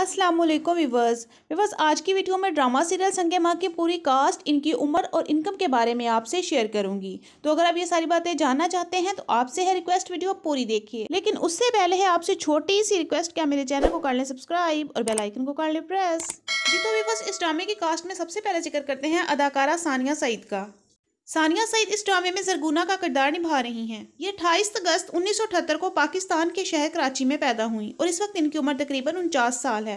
Aslam weavers weavers आज की video में ड्रामा सीरियल संगे माँ की पूरी कास्ट इनकी उम्र और इनकम के बारे में आपसे शेयर करूंगी तो अगर आप ये सारी बातें जानना चाहते हैं तो आपसे है रिक्वेस्ट वीडियो पूरी देखिए लेकिन उससे पहले है आपसे छोटी सी रिक्वेस्ट क्या मेरे चैनल को कर लें सब्सक्राइब और बेलाइकन को कर लें प्रेस जी तो विवर्स इस ड्रामे की कास्ट में सबसे पहले जिक्र करते हैं अदाकारा सानिया सईद का सानिया सईद इस ड्रामे में जरगुना का किरदार निभा रही हैं ये 28 अगस्त उन्नीस को पाकिस्तान के शहर कराची में पैदा हुई और इस वक्त इनकी उम्र तकरीबन उनचास साल है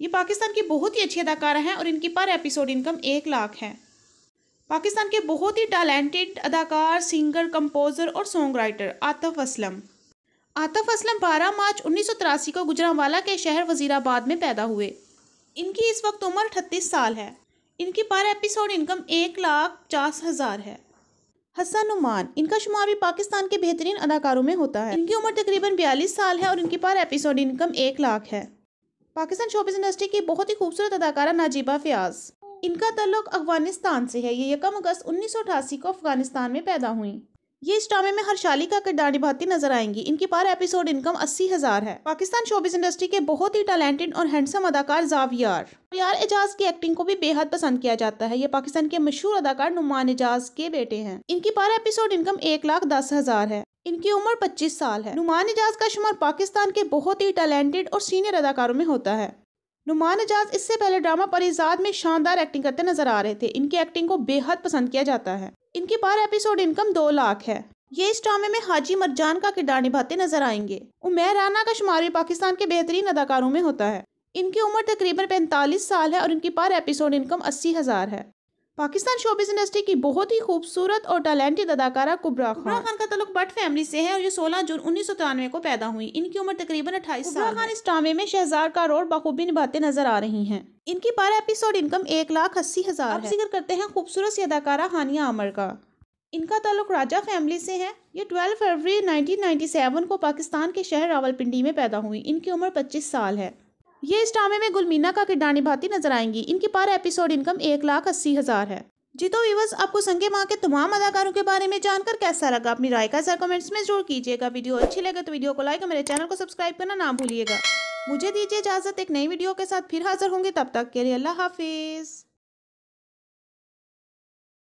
ये पाकिस्तान की बहुत ही अच्छी अदाकारा हैं और इनकी पर एपिसोड इनकम एक लाख है पाकिस्तान के बहुत ही टैलेंटेड अदाकार सिंगर कंपोज़र और सॉन्ग राइटर आतफ असलम आतफ असलम 12 मार्च उन्नीस को गुजरावाला के शहर वजीराबाद में पैदा हुए इनकी इस वक्त उम्र अठतीस साल है इनकी पर एपिसोड इनकम एक लाख पचास हज़ार है हसन नुमान इनका शुमार भी पाकिस्तान के बेहतरीन अदाकारों में होता है इनकी उम्र तकरीबन बयालीस साल है और इनकी पर एपिसोड इनकम एक लाख है पाकिस्तान शोबिस इंडस्ट्री की बहुत ही खूबसूरत अदाकारा नाजीबा फयाज इनका तल्लुक अफगानिस्तान से है ये यकम अगस्त उन्नीस को अफ़गानिस्तान में पैदा हुई ये इस ड्रामे में हर्षाली का किरदार निभाती नजर आएंगी इनकी पर एपिसोड इनकम अस्सी हजार है पाकिस्तान शोबिस इंडस्ट्री के बहुत ही टैलेंटेड और हैंडसम अदाकार जावियार यार एजाज की एक्टिंग को भी बेहद पसंद किया जाता है ये पाकिस्तान के मशहूर अदाकार नुमान एजाज के बेटे हैं इनकी पर एपिसोड इनकम एक लाख दस हजार है इनकी उम्र 25 साल है नुमान एजाज का शुमार पाकिस्तान के बहुत ही टैलेंटेड और सीनियर अदाकारों में होता है नुमान एजाज इससे पहले ड्रामा परिजाद में शानदार एक्टिंग करते नजर आ रहे थे इनकी एक्टिंग को बेहद पसंद किया जाता है इनकी पर एपिसोड इनकम दो लाख है ये इस ड्रामे में हाजी मरजान का किरदार निभाते नजर आएंगे उमेर राना का शुमार भी पाकिस्तान के बेहतरीन अदाकारों में होता है इनकी उम्र तकरीबन पैंतालीस साल है और इनकी पर एपिसोड इनकम अस्सी हज़ार है पाकिस्तान शोबिस इंडस्ट्री की बहुत ही खूबसूरत और टैलेंटेड अदाकारा कुबरा खान कुबरा खान का तलुक बट फैमिली से है और ये 16 जून उन्नीस को पैदा हुई इनकी उम्र तकरीबन 28 साल खान इस ड्रामे में शहजार का रोल बखूबी निभाते नजर आ रही हैं इनकी पर एपिसोड इनकम एक लाख अस्सी हजार अब जिक्र करते हैं खूबसूरत सी अदाकारा हानिया अमर का इनका तल्लु राजा फैमिली से है ये 12 फरवरी 1997 को पाकिस्तान के शहर रावलपिंडी में पैदा हुई इनकी उम्र 25 साल है ये इस ड्रामे में गुलमीना का किरदार निभाती नजर आएंगी इनकी पर एपिसोड इनकम एक लाख अस्सी हज़ार है जी तो व्यूवर्स आपको संगे माँ के तमाम अदाकारों के बारे में जानकर कैसा लगा अपनी राय का सर कमेंट्स में जरूर कीजिएगा वीडियो अच्छी लगे तो वीडियो को लाइक और मेरे चैनल को सब्सक्राइब करना ना भूलिएगा मुझे दीजिए इजाज़त एक नई वीडियो के साथ फिर हाजिर होंगे तब तक के लिए अल्लाह हाफिज़